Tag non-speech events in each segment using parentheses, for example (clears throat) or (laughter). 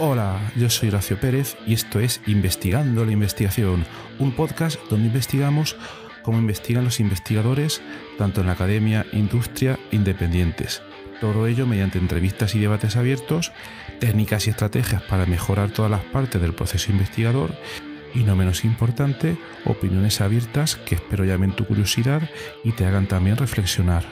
Hola, yo soy Horacio Pérez y esto es Investigando la Investigación, un podcast donde investigamos cómo investigan los investigadores, tanto en la academia, industria, independientes. Todo ello mediante entrevistas y debates abiertos, técnicas y estrategias para mejorar todas las partes del proceso investigador y, no menos importante, opiniones abiertas que espero llamen tu curiosidad y te hagan también reflexionar.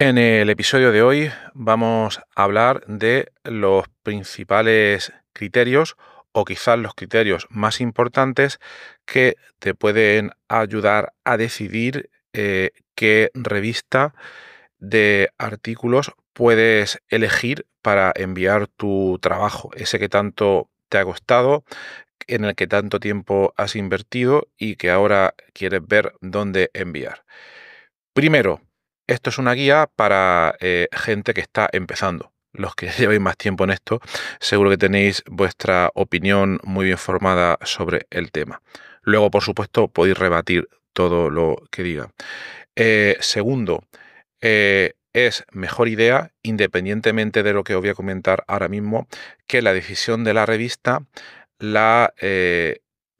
En el episodio de hoy vamos a hablar de los principales criterios o quizás los criterios más importantes que te pueden ayudar a decidir eh, qué revista de artículos puedes elegir para enviar tu trabajo, ese que tanto te ha costado, en el que tanto tiempo has invertido y que ahora quieres ver dónde enviar. Primero, esto es una guía para eh, gente que está empezando. Los que (laughs) lleváis más tiempo en esto, seguro que tenéis vuestra opinión muy bien formada sobre el tema. Luego, por supuesto, podéis rebatir todo lo que diga. Eh, segundo, eh, es mejor idea, independientemente de lo que os voy a comentar ahora mismo, que la decisión de la revista la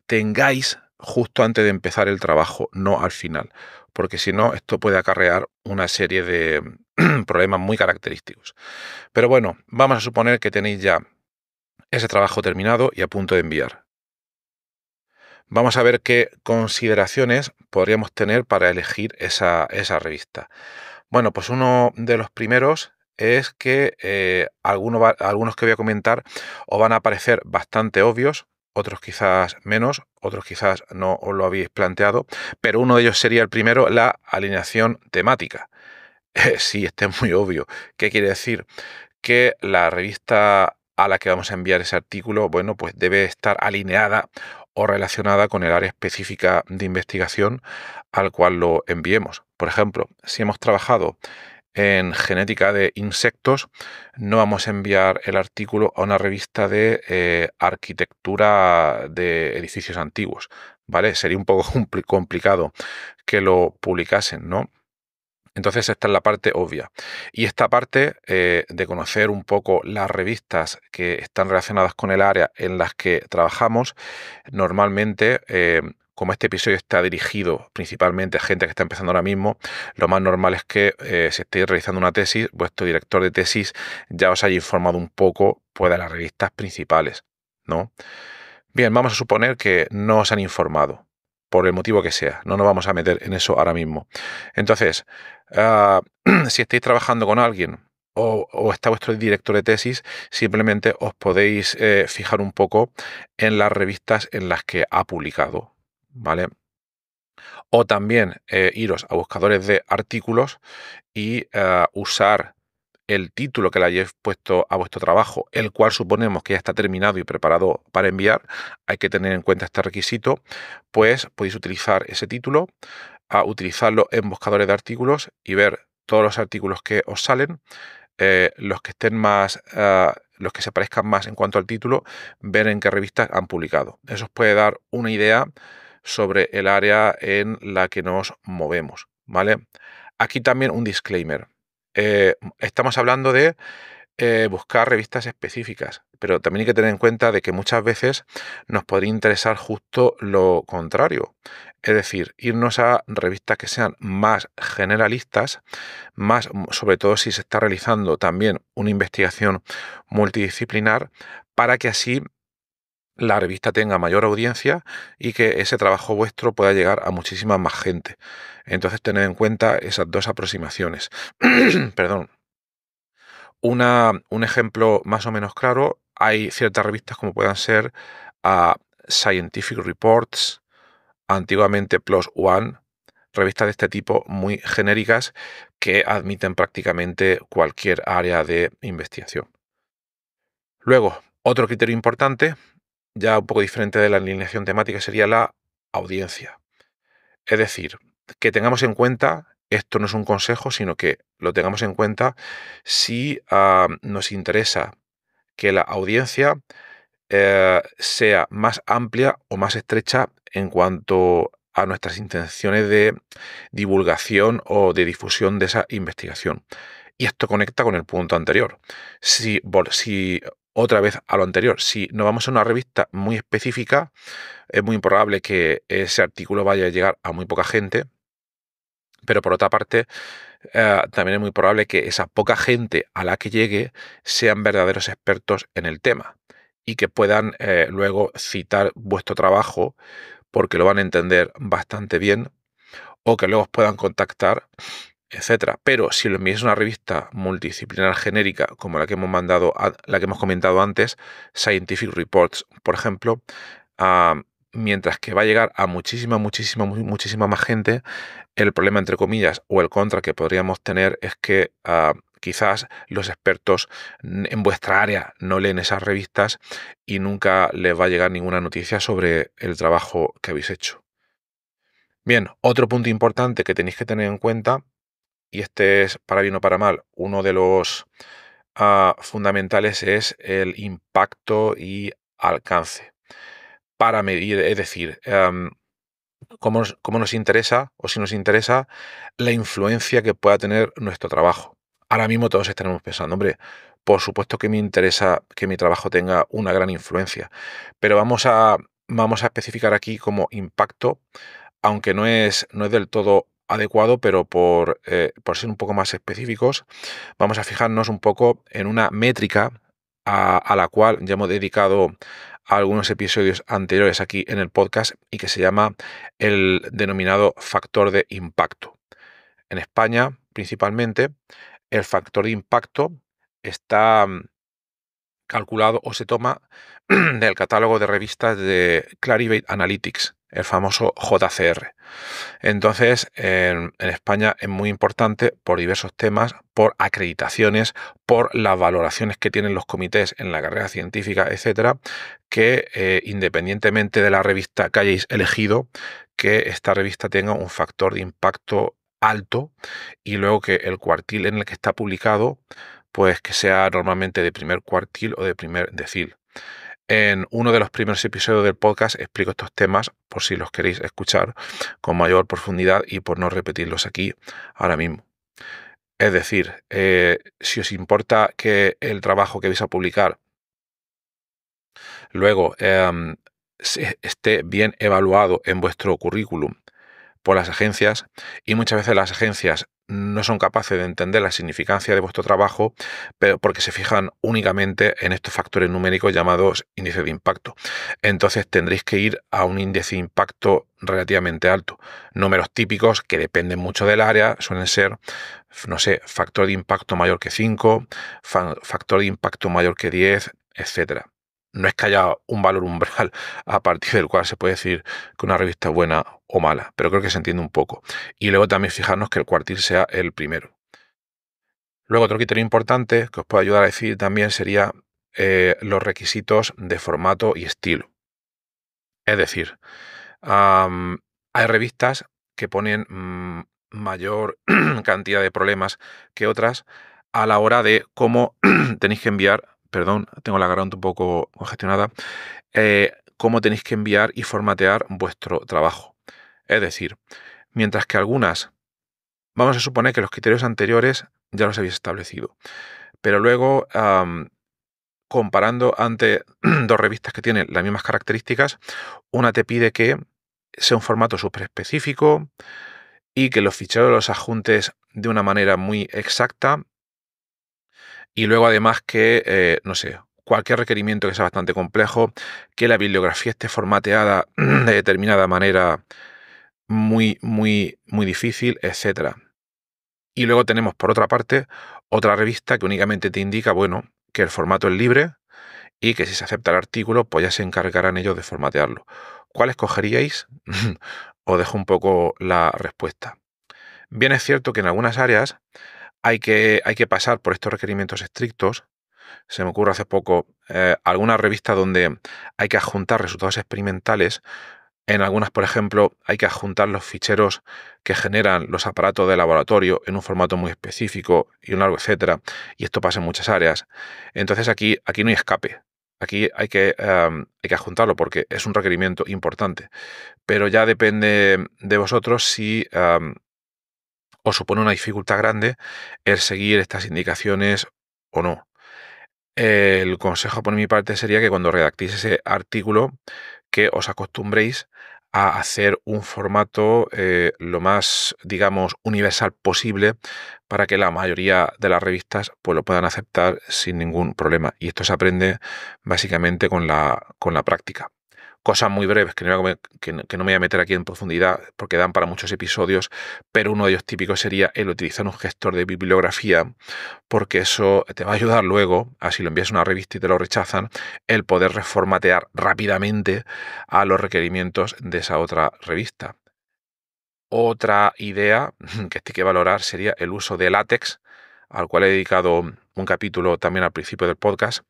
tengáis justo antes de empezar el trabajo, no al final porque si no, esto puede acarrear una serie de (clears throat) problemas muy característicos. Pero bueno, vamos a suponer que tenéis ya ese trabajo terminado y a punto de enviar. Vamos a ver qué consideraciones podríamos tener para elegir esa, revista. Bueno, pues uno de los primeros es que eh, algunos, algunos que voy a comentar os van a parecer bastante obvios, otros quizás menos, otros quizás no os lo habéis planteado, pero uno de ellos sería el primero, la alineación temática. (laughs) Eh, sí, este es muy obvio. ¿Qué quiere decir? Que la revista a la que vamos a enviar ese artículo, bueno, pues debe estar alineada o relacionada con el área específica de investigación al cual lo enviemos. Por ejemplo, si hemos trabajado en genética de insectos, no vamos a enviar el artículo a una revista de eh, arquitectura de edificios antiguos, ¿vale? Sería un poco (laughs) complicado que lo publicasen, ¿no? Entonces esta es la parte obvia. Y esta parte eh, de conocer un poco las revistas que están relacionadas con el área en las que trabajamos, normalmente eh, como este episodio está dirigido principalmente a gente que está empezando ahora mismo, lo más normal es que eh, si estáis realizando una tesis, vuestro director de tesis ya os haya informado un poco pues, de las revistas principales, ¿no? Bien, vamos a suponer que no os han informado, por el motivo que sea, no nos vamos a meter en eso ahora mismo. Entonces, ah, (clears throat) si estáis trabajando con alguien o, está vuestro director de tesis, simplemente os podéis eh, fijar un poco en las revistas en las que ha publicado. ¿vale? O también eh, iros a buscadores de artículos y eh, usar el título que le hayáis puesto a vuestro trabajo, el cual suponemos que ya está terminado y preparado para enviar, hay que tener en cuenta este requisito, pues podéis utilizar ese título, a utilizarlo en buscadores de artículos y ver todos los artículos que os salen, eh, los que estén más, los que se parezcan más en cuanto al título, ver en qué revistas han publicado. Eso os puede dar una idea sobre el área en la que nos movemos. ¿vale? Aquí también un disclaimer. Eh, estamos hablando de eh, buscar revistas específicas, pero también hay que tener en cuenta de que muchas veces nos podría interesar justo lo contrario, es decir, irnos a revistas que sean más generalistas, más mm, sobre todo si se está realizando también una investigación multidisciplinar, para que así la revista tenga mayor audiencia y que ese trabajo vuestro pueda llegar a muchísima más gente. Entonces tened en cuenta esas dos aproximaciones. (clears throat) Perdón. Una, un ejemplo más o menos claro, hay ciertas revistas como puedan ser ah, Scientific Reports, antiguamente Plus One, revistas de este tipo muy genéricas que admiten prácticamente cualquier área de investigación. Luego, otro criterio importante ya un poco diferente de la alineación temática, sería la audiencia. Es decir, que tengamos en cuenta, esto no es un consejo, sino que lo tengamos en cuenta si ah, nos interesa que la audiencia eh, sea más amplia o más estrecha en cuanto a nuestras intenciones de divulgación o de difusión de esa investigación. Y esto conecta con el punto anterior. Si, si otra vez a lo anterior. Si nos vamos a una revista muy específica, es muy probable que ese artículo vaya a llegar a muy poca gente. Pero por otra parte, eh, también es muy probable que esa poca gente a la que llegue sean verdaderos expertos en el tema y que puedan eh, luego citar vuestro trabajo porque lo van a entender bastante bien o que luego os puedan contactar etc. Pero si lo envíes a una revista multidisciplinar genérica como la que hemos mandado, la que hemos comentado antes, Scientific Reports, por ejemplo, mientras que va a llegar a muchísima, muchísima, muchísima más gente, el problema, entre comillas, o el contra que podríamos tener es que ah, quizás los expertos en vuestra área no leen esas revistas y nunca les va a llegar ninguna noticia sobre el trabajo que habéis hecho. Bien, otro punto importante que tenéis que tener en cuenta y este es, para bien o para mal, uno de los ah, fundamentales es el impacto y alcance. Para medir, es decir, em, cómo, nos interesa o si nos interesa la influencia que pueda tener nuestro trabajo. Ahora mismo todos estaremos pensando, hombre, por supuesto que me interesa que mi trabajo tenga una gran influencia, pero vamos a, vamos a especificar aquí como impacto, aunque no es, no es del todo adecuado, pero eh, por, ser un poco más específicos, vamos a fijarnos un poco en una métrica a, la cual ya hemos dedicado algunos episodios anteriores aquí en el podcast y que se llama el denominado factor de impacto. En España, principalmente, el factor de impacto está mm, calculado o se toma (clears throat) del catálogo de revistas de Clarivate Analytics el famoso JCR. Entonces, en, España es muy importante por diversos temas, por acreditaciones, por las valoraciones que tienen los comités en la carrera científica, etcétera, que eh, independientemente de la revista que hayáis elegido, que esta revista tenga un factor de impacto alto y luego que el cuartil en el que está publicado pues que sea normalmente de primer cuartil o de primer decil. En uno de los primeros episodios del podcast explico estos temas por si los queréis escuchar con mayor profundidad y por no repetirlos aquí ahora mismo. Es decir, eh, si os importa que el trabajo que vais a publicar luego em, esté bien evaluado en vuestro currículum por las agencias y muchas veces las agencias no son capaces de entender la significancia de vuestro trabajo, pero porque se fijan únicamente en estos factores numéricos llamados índices de impacto. Entonces tendréis que ir a un índice de impacto relativamente alto. Números típicos que dependen mucho del área suelen ser, no sé, factor de impacto mayor que 5, factor de impacto mayor que 10, etcétera no es que haya un valor umbral a partir del cual se puede decir que una revista es buena o mala, pero creo que se entiende un poco. Y luego también fijarnos que el cuartil sea el primero. Luego otro criterio importante que os puede ayudar a decir también sería eh, los requisitos de formato y estilo. Es decir, hay revistas que ponen mm, mayor (clears throat) cantidad de problemas que otras a la hora de cómo (clears throat) tenéis que enviar perdón, tengo la garganta un poco congestionada, eh, cómo tenéis que enviar y formatear vuestro trabajo. Es decir, mientras que algunas, vamos a suponer que los criterios anteriores ya los habéis establecido, pero luego comparando ante (clears throat) dos revistas que tienen las mismas características, una te pide que sea un formato súper específico y que los ficheros los adjuntes de una manera muy exacta y luego además que, eh, no sé, cualquier requerimiento que sea bastante complejo, que la bibliografía esté formateada (clears throat) de determinada manera muy, muy, muy difícil, etc. Y luego tenemos, por otra parte, otra revista que únicamente te indica, bueno, que el formato es libre y que si se acepta el artículo, pues ya se encargarán ellos de formatearlo. ¿Cuál escogeríais? (laughs) Os dejo un poco la respuesta. Bien es cierto que en algunas áreas hay que, hay que pasar por estos requerimientos estrictos. Se me ocurre hace poco eh, alguna revista donde hay que adjuntar resultados experimentales. En algunas, por ejemplo, hay que adjuntar los ficheros que generan los aparatos de laboratorio en un formato muy específico y un largo etcétera. Y esto pasa en muchas áreas. Entonces aquí, aquí no hay escape. Aquí hay que, em, hay que adjuntarlo porque es un requerimiento importante. Pero ya depende de vosotros si em, os supone una dificultad grande el seguir estas indicaciones o no. El consejo por mi parte sería que cuando redactéis ese artículo, que os acostumbréis a hacer un formato eh, lo más, digamos, universal posible para que la mayoría de las revistas pues, lo puedan aceptar sin ningún problema. Y esto se aprende básicamente con la, con la práctica cosas muy breves que no, que, no me voy a meter aquí en profundidad porque dan para muchos episodios, pero uno de ellos típicos sería el utilizar un gestor de bibliografía porque eso te va a ayudar luego, así lo envías a una revista y te lo rechazan, el poder reformatear rápidamente a los requerimientos de esa otra revista. Otra idea (laughs) que hay que valorar sería el uso de látex, al cual he dedicado un capítulo también al principio del podcast,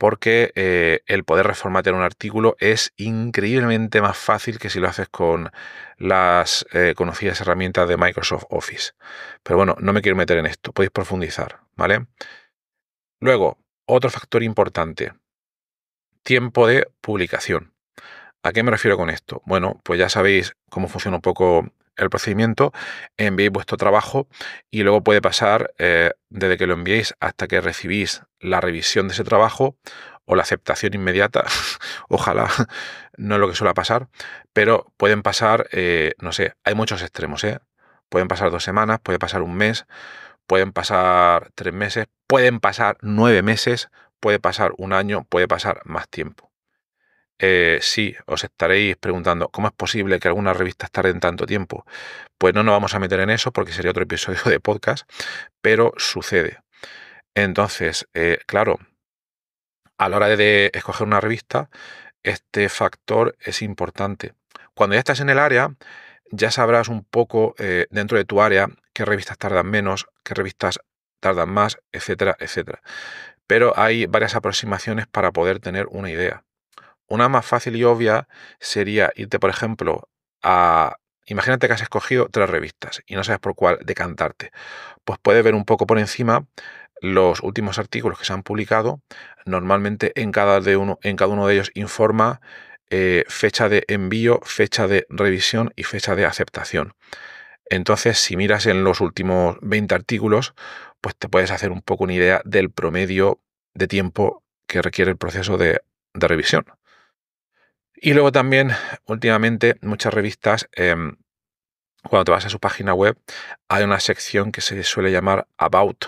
porque eh, el poder reformatear un artículo es increíblemente más fácil que si lo haces con las eh, conocidas herramientas de Microsoft Office. Pero bueno, no me quiero meter en esto, podéis profundizar, ¿vale? Luego, otro factor importante, tiempo de publicación. ¿A qué me refiero con esto? Bueno, pues ya sabéis cómo funciona un poco el procedimiento, enviéis vuestro trabajo y luego puede pasar eh, desde que lo enviéis hasta que recibís la revisión de ese trabajo o la aceptación inmediata, (laughs) ojalá (laughs) no es lo que suele pasar, pero pueden pasar, eh, no sé, hay muchos extremos, ¿eh? pueden pasar dos semanas, puede pasar un mes, pueden pasar tres meses, pueden pasar nueve meses, puede pasar un año, puede pasar más tiempo. Eh, sí, os estaréis preguntando, ¿cómo es posible que algunas revistas tarden tanto tiempo? Pues no nos vamos a meter en eso porque sería otro episodio de podcast, pero sucede. Entonces, eh, claro, a la hora de escoger una revista, este factor es importante. Cuando ya estás en el área, ya sabrás un poco eh, dentro de tu área qué revistas tardan menos, qué revistas tardan más, etcétera, etcétera. Pero hay varias aproximaciones para poder tener una idea. Una más fácil y obvia sería irte, por ejemplo, a... Imagínate que has escogido tres revistas y no sabes por cuál decantarte. Pues puedes ver un poco por encima los últimos artículos que se han publicado. Normalmente en cada, de uno, en cada uno de ellos informa eh, fecha de envío, fecha de revisión y fecha de aceptación. Entonces, si miras en los últimos 20 artículos, pues te puedes hacer un poco una idea del promedio de tiempo que requiere el proceso de revisión. Y luego también, últimamente, muchas revistas, em, cuando te vas a su página web, hay una sección que se suele llamar About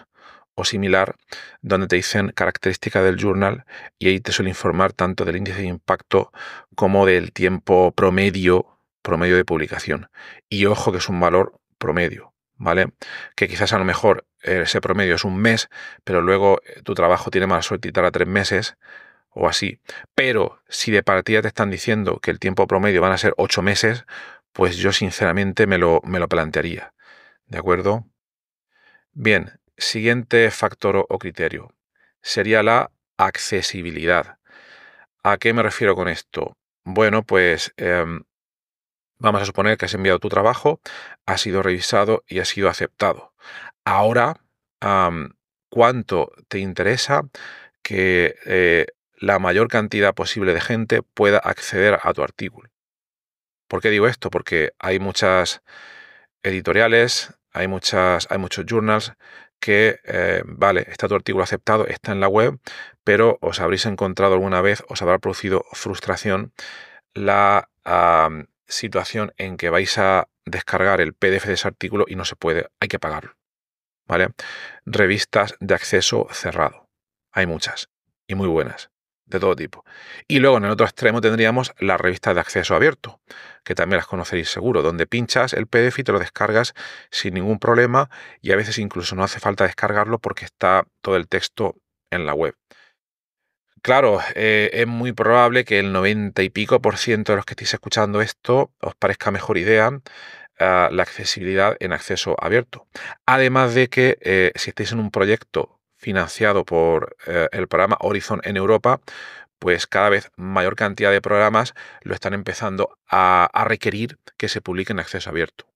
o similar, donde te dicen características del journal y ahí te suele informar tanto del índice de impacto como del tiempo promedio, promedio de publicación. Y ojo que es un valor promedio, ¿vale? Que quizás a lo mejor eh, ese promedio es un mes, pero luego eh, tu trabajo tiene más suerte y tarda tres meses, o así. Pero si de partida te están diciendo que el tiempo promedio van a ser ocho meses, pues yo sinceramente me lo, plantearía. ¿De acuerdo? Bien, siguiente factor o criterio sería la accesibilidad. ¿A qué me refiero con esto? Bueno, pues em, vamos a suponer que has enviado tu trabajo, ha sido revisado y ha sido aceptado. Ahora, ¿cuánto te interesa que eh, la mayor cantidad posible de gente pueda acceder a tu artículo. ¿Por qué digo esto? Porque hay muchas editoriales, hay, muchas, hay muchos journals que, eh, vale, está tu artículo aceptado, está en la web, pero os habréis encontrado alguna vez, os habrá producido frustración la situación en que vais a descargar el PDF de ese artículo y no se puede, hay que pagarlo. ¿Vale? Revistas de acceso cerrado. Hay muchas y muy buenas de todo tipo. Y luego en el otro extremo tendríamos las revistas de acceso abierto, que también las conoceréis seguro, donde pinchas el PDF y te lo descargas sin ningún problema y a veces incluso no hace falta descargarlo porque está todo el texto en la web. Claro, eh, es muy probable que el 90 y pico por ciento de los que estéis escuchando esto os parezca mejor idea ah, la accesibilidad en acceso abierto. Además de que eh, si estáis en un proyecto financiado por eh, el programa Horizon en Europa, pues cada vez mayor cantidad de programas lo están empezando a, requerir que se publique en acceso abierto.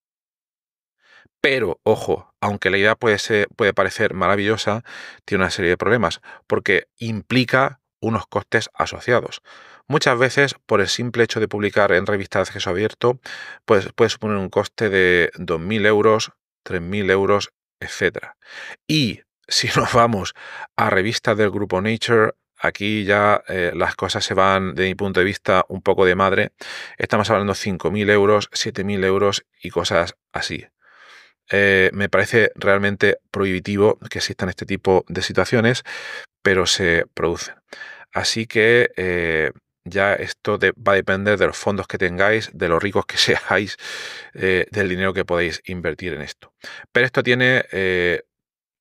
Pero, ojo, aunque la idea puede, puede parecer maravillosa, tiene una serie de problemas, porque implica unos costes asociados. Muchas veces, por el simple hecho de publicar en revistas de acceso abierto, pues, puede suponer un coste de 2.000 euros, 3.000 euros, etc. Y si nos vamos a revistas del grupo Nature, aquí ya eh, las cosas se van, de mi punto de vista, un poco de madre. Estamos hablando de 5.000 euros, 7.000 euros y cosas así. Eh, me parece realmente prohibitivo que existan este tipo de situaciones, pero se producen. Así que eh, ya esto va a depender de los fondos que tengáis, de los ricos que (laughs) seáis, del dinero que podéis invertir en esto. Pero esto tiene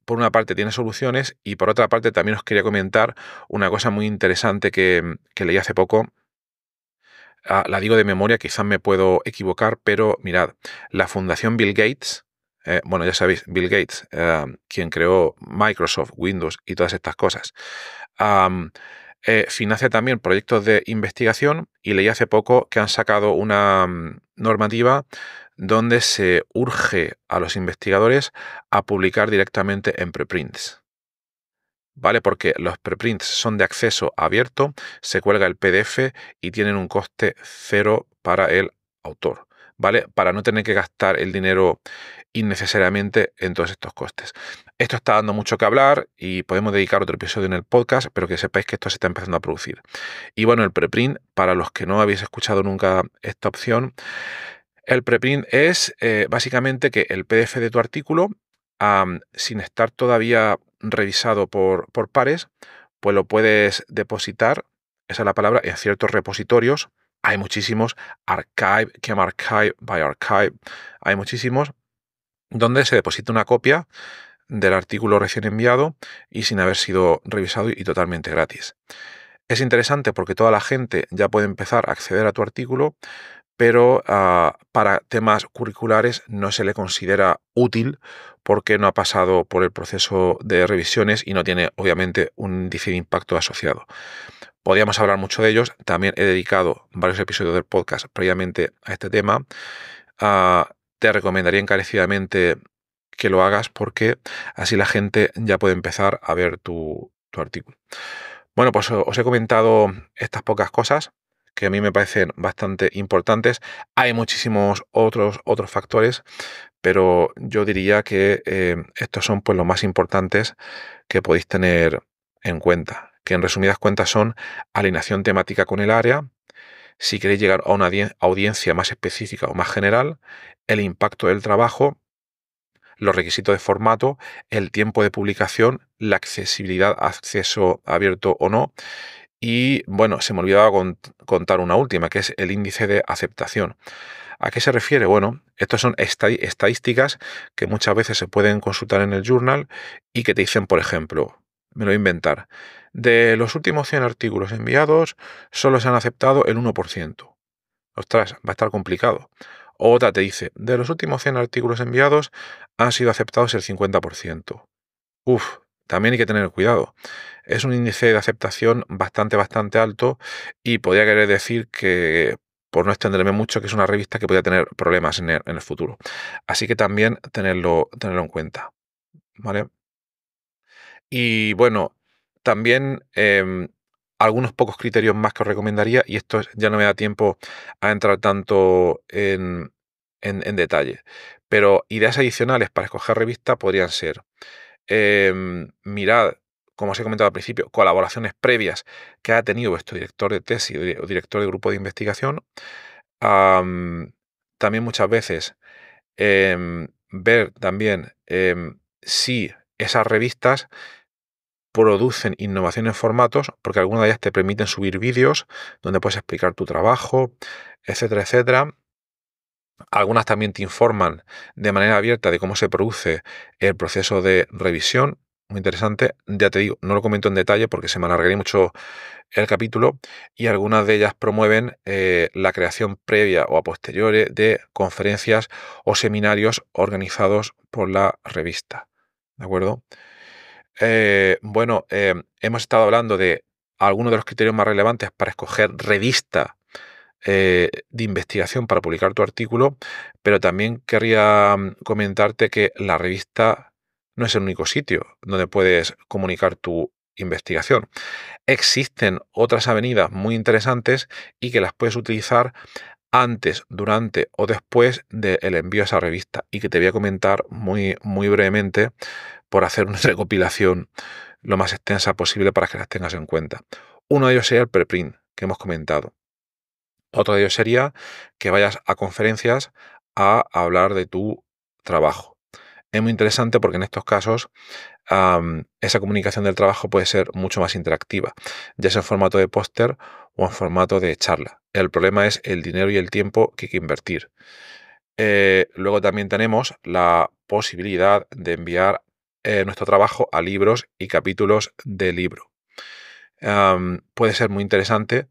por una parte tiene soluciones y por otra parte también os quería comentar una cosa muy interesante que, leí hace poco. Ah, la digo de memoria, quizás me puedo equivocar, pero mirad, la Fundación Bill Gates, eh, bueno, ya sabéis, Bill Gates, eh, quien creó Microsoft, Windows y todas estas cosas, eh, financia también proyectos de investigación y leí hace poco que han sacado una mm, normativa donde se urge a los investigadores a publicar directamente en preprints. ¿Vale? Porque los preprints son de acceso abierto, se cuelga el PDF y tienen un coste cero para el autor. ¿Vale? Para no tener que gastar el dinero innecesariamente en todos estos costes. Esto está dando mucho que hablar y podemos dedicar otro episodio en el podcast, pero que sepáis que esto se está empezando a producir. Y bueno, el preprint, para los que no habéis escuchado nunca esta opción, el preprint es eh, básicamente que el PDF de tu artículo, sin estar todavía revisado por, por pares, pues lo puedes depositar, esa es la palabra, en ciertos repositorios. Hay muchísimos, Archive, archive by archive, hay muchísimos, donde se deposita una copia del artículo recién enviado y sin haber sido revisado y totalmente gratis. Es interesante porque toda la gente ya puede empezar a acceder a tu artículo, pero ah, para temas curriculares no se le considera útil porque no ha pasado por el proceso de revisiones y no tiene obviamente un índice de impacto asociado. Podríamos hablar mucho de ellos, también he dedicado varios episodios del podcast previamente a este tema. Ah, te recomendaría encarecidamente que lo hagas porque así la gente ya puede empezar a ver tu artículo. Bueno, pues os he comentado estas pocas cosas que a mí me parecen bastante importantes. Hay muchísimos otros, otros factores, pero yo diría que eh, estos son pues, los más importantes que podéis tener en cuenta, que en resumidas cuentas son alineación temática con el área, si queréis llegar a una audiencia más específica o más general, el impacto del trabajo, los requisitos de formato, el tiempo de publicación, la accesibilidad, acceso abierto o no. Y bueno, se me olvidaba contar una última, que es el índice de aceptación. ¿A qué se refiere? Bueno, estas son estadísticas que muchas veces se pueden consultar en el journal y que te dicen, por ejemplo, me lo voy a inventar, de los últimos 100 artículos enviados, solo se han aceptado el 1%. Ostras, va a estar complicado. Otra te dice, de los últimos 100 artículos enviados han sido aceptados el 50%. Uf, también hay que tener cuidado. Es un índice de aceptación bastante, bastante alto y podría querer decir que, por no extenderme mucho, que es una revista que podría tener problemas en el, futuro. Así que también tenerlo, tenerlo en cuenta. ¿Vale? Y bueno, también em, algunos pocos criterios más que os recomendaría y esto ya no me da tiempo a entrar tanto en, detalle. Pero ideas adicionales para escoger revista podrían ser, mirar, em, mirad, como os he comentado al principio, colaboraciones previas que ha tenido vuestro director de tesis o director de grupo de investigación. también muchas veces em, ver también em, si esas revistas producen innovación en formatos, porque algunas de ellas te permiten subir vídeos donde puedes explicar tu trabajo, etcétera, etcétera. Algunas también te informan de manera abierta de cómo se produce el proceso de revisión. Muy interesante. Ya te digo, no lo comento en detalle porque se me alargaría mucho el capítulo. Y algunas de ellas promueven eh, la creación previa o a posteriori de conferencias o seminarios organizados por la revista. ¿De acuerdo? Eh, bueno, eh, hemos estado hablando de algunos de los criterios más relevantes para escoger revista eh, de investigación para publicar tu artículo, pero también querría mm, comentarte que la revista no es el único sitio donde puedes comunicar tu investigación. Existen otras avenidas muy interesantes y que las puedes utilizar antes, durante o después del envío a esa revista y que te voy a comentar muy, muy brevemente por hacer una (laughs) recopilación lo más extensa posible para que las tengas en cuenta. Uno de ellos sería el preprint, que hemos comentado. Otro de ellos sería que vayas a conferencias a hablar de tu trabajo. Es muy interesante porque en estos casos esa comunicación del trabajo puede ser mucho más interactiva, ya sea en formato de póster o en formato de charla. El problema es el dinero y el tiempo que hay que invertir. Eh, luego también tenemos la posibilidad de enviar eh, nuestro trabajo a libros y capítulos de libro. puede ser muy interesante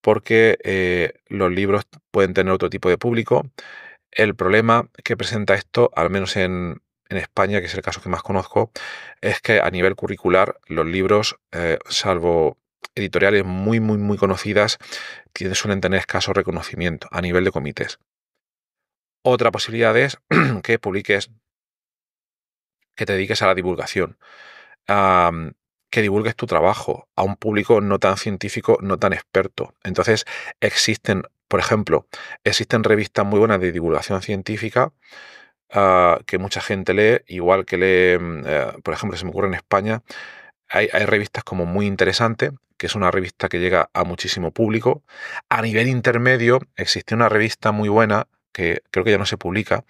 porque eh, los libros pueden tener otro tipo de público. El problema que presenta esto, al menos en, España, que es el caso que más conozco, es que a nivel curricular los libros, eh, salvo editoriales muy, muy, muy conocidas, tienen, suelen tener escaso reconocimiento a nivel de comités. Otra posibilidad es (clears throat) que publiques que te dediques a la divulgación, que divulgues tu trabajo a un público no tan científico, no tan experto. Entonces, existen, por ejemplo, existen revistas muy buenas de divulgación científica ah, que mucha gente lee, igual que lee, mm, eh, por ejemplo, se me ocurre en España, hay, revistas como Muy Interesante, que es una revista que llega a muchísimo público. A nivel intermedio existe una revista muy buena, que creo que ya no se publica,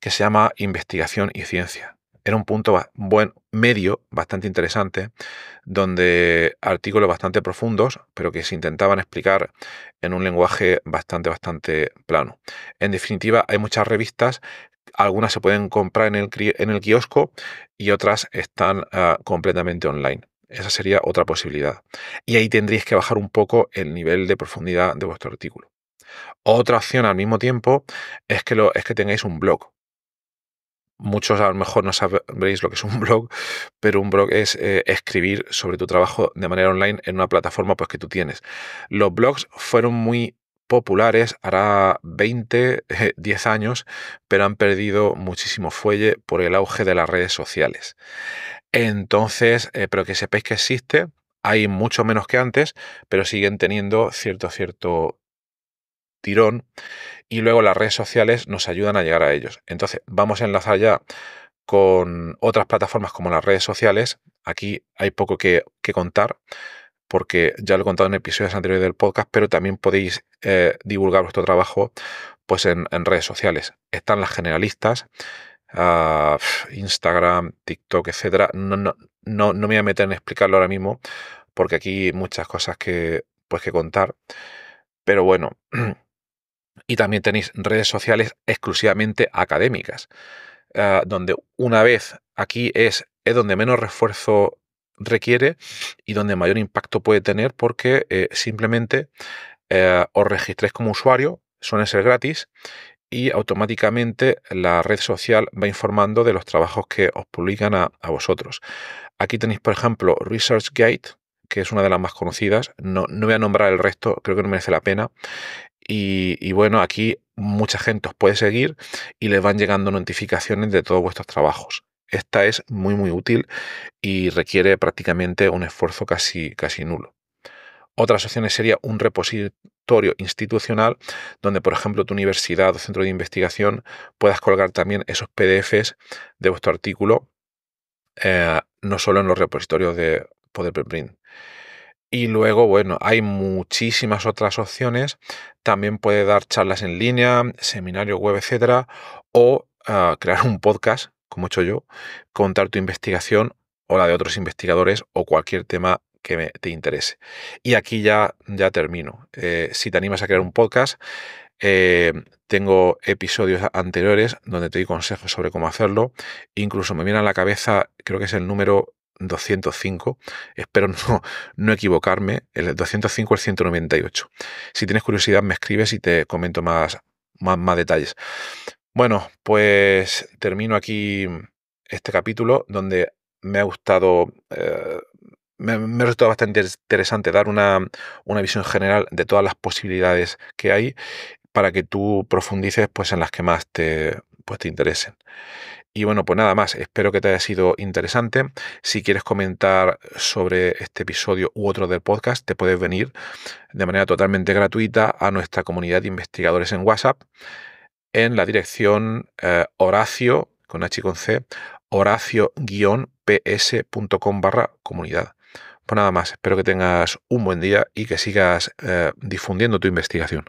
que se llama Investigación y Ciencia era un punto buen, medio, bastante interesante, donde artículos bastante profundos, pero que se intentaban explicar en un lenguaje bastante, bastante plano. En definitiva, hay muchas revistas, algunas se pueden comprar en el, en el kiosco y otras están ah, completamente online. Esa sería otra posibilidad. Y ahí tendríais que bajar un poco el nivel de profundidad de vuestro artículo. Otra opción al mismo tiempo es que, lo, es que tengáis un blog Muchos a lo mejor no sabréis lo que es un blog, pero un blog es eh, escribir sobre tu trabajo de manera online en una plataforma pues, que tú tienes. Los blogs fueron muy populares hará 20, 10 eh, años, pero han perdido muchísimo fuelle por el auge de las redes sociales. Entonces, eh, pero que sepáis que existe, hay mucho menos que antes, pero siguen teniendo cierto, cierto tirón y luego las redes sociales nos ayudan a llegar a ellos. Entonces vamos a enlazar ya con otras plataformas como las redes sociales. Aquí hay poco que, contar porque ya lo he contado en episodios anteriores del podcast, pero también podéis eh, divulgar vuestro trabajo pues en, redes sociales. Están las generalistas, ah, Instagram, TikTok, etcétera. No, no, no, me voy a meter en explicarlo ahora mismo, porque aquí muchas cosas que, pues, que contar. Pero bueno, (clears throat) y también tenéis redes sociales exclusivamente académicas, ah, donde una vez aquí es, es donde menos refuerzo requiere y donde mayor impacto puede tener porque eh, simplemente eh, os registréis como usuario, suele ser gratis y automáticamente la red social va informando de los trabajos que os publican a, vosotros. Aquí tenéis, por ejemplo, ResearchGate, que es una de las más conocidas. No, no, voy a nombrar el resto, creo que no merece la pena. Y, bueno, aquí mucha gente os puede seguir y les van llegando notificaciones de todos vuestros trabajos. Esta es muy muy útil y requiere prácticamente un esfuerzo casi, casi nulo. Otras opciones sería un repositorio institucional donde, por ejemplo, tu universidad o centro de investigación puedas colgar también esos PDFs de vuestro artículo, eh, no solo en los repositorios de Poder Preprint. Y luego, bueno, hay muchísimas otras opciones. También puede dar charlas en línea, seminario web, etcétera, o ah, crear un podcast, como he hecho yo, contar tu investigación o la de otros investigadores o cualquier tema que te interese. Y aquí ya, ya termino. Eh, si te animas a crear un podcast, eh, tengo episodios anteriores donde te doy consejos sobre cómo hacerlo. Incluso me viene a la cabeza, creo que es el número 205, espero (laughs) no, no equivocarme, el 205 el 198. Si tienes curiosidad me escribes y te comento más, más, más detalles. Bueno, pues termino aquí este capítulo donde me ha gustado... Eh, me, ha resultado bastante interesante dar una, visión general de todas las posibilidades que hay para que tú profundices pues, en las que más te, pues te interesen. Y bueno, pues nada más, espero que te haya sido interesante. Si quieres comentar sobre este episodio u otro del podcast, te puedes venir de manera totalmente gratuita a nuestra comunidad de investigadores en WhatsApp en la dirección eh, horacio, con H con C, horacio-ps.com barra comunidad. Pues nada más, espero que tengas un buen día y que sigas eh, difundiendo tu investigación.